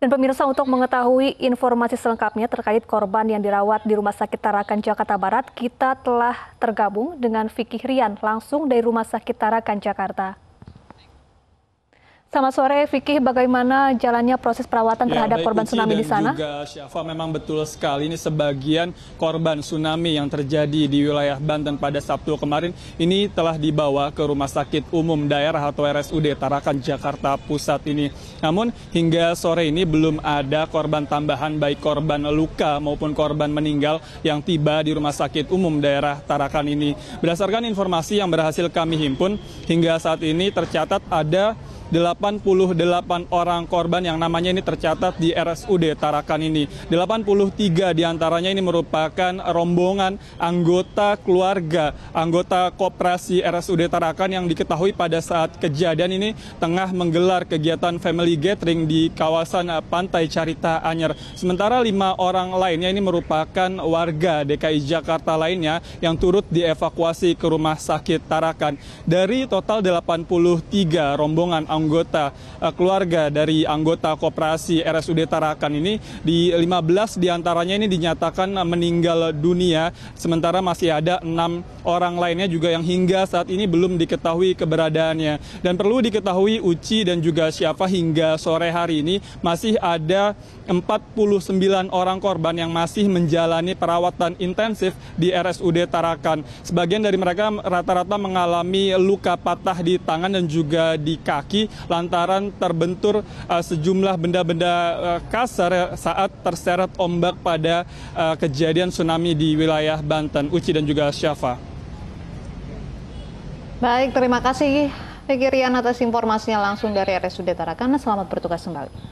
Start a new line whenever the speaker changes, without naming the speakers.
Dan pemirsa untuk mengetahui informasi selengkapnya terkait korban yang dirawat di Rumah Sakit Tarakan Jakarta Barat, kita telah tergabung dengan Vicky Rian langsung dari Rumah Sakit Tarakan Jakarta. Sama sore, Vicky. Bagaimana jalannya proses perawatan ya, terhadap korban Uci, tsunami di sana?
Juga, Syafa, memang betul sekali ini sebagian korban tsunami yang terjadi di wilayah Banten pada Sabtu kemarin ini telah dibawa ke Rumah Sakit Umum Daerah atau RSUD Tarakan Jakarta Pusat ini. Namun hingga sore ini belum ada korban tambahan baik korban luka maupun korban meninggal yang tiba di Rumah Sakit Umum Daerah Tarakan ini. Berdasarkan informasi yang berhasil kami himpun, hingga saat ini tercatat ada 88 orang korban yang namanya ini tercatat di RSUD Tarakan ini. 83 diantaranya ini merupakan rombongan anggota keluarga, anggota koperasi RSUD Tarakan yang diketahui pada saat kejadian ini tengah menggelar kegiatan family gathering di kawasan Pantai Carita Anyer. Sementara lima orang lainnya ini merupakan warga DKI Jakarta lainnya yang turut dievakuasi ke rumah sakit Tarakan. Dari total 83 rombongan anggota anggota uh, keluarga dari anggota koperasi RSUD Tarakan ini di 15 diantaranya ini dinyatakan eh, meninggal dunia sementara masih ada enam orang lainnya juga yang hingga saat ini belum diketahui keberadaannya dan perlu diketahui Uci dan juga siapa hingga sore hari ini masih ada 49 orang korban yang masih menjalani perawatan intensif di RSUD Tarakan. Sebagian dari mereka rata-rata mengalami luka patah di tangan dan juga di kaki lantaran terbentur uh, sejumlah benda-benda uh, kasar saat terseret ombak pada uh, kejadian tsunami di wilayah Banten. Uci dan juga Syafa.
Baik, terima kasih Fikirian atas informasinya langsung dari RSUD Tarakan. Selamat bertugas kembali.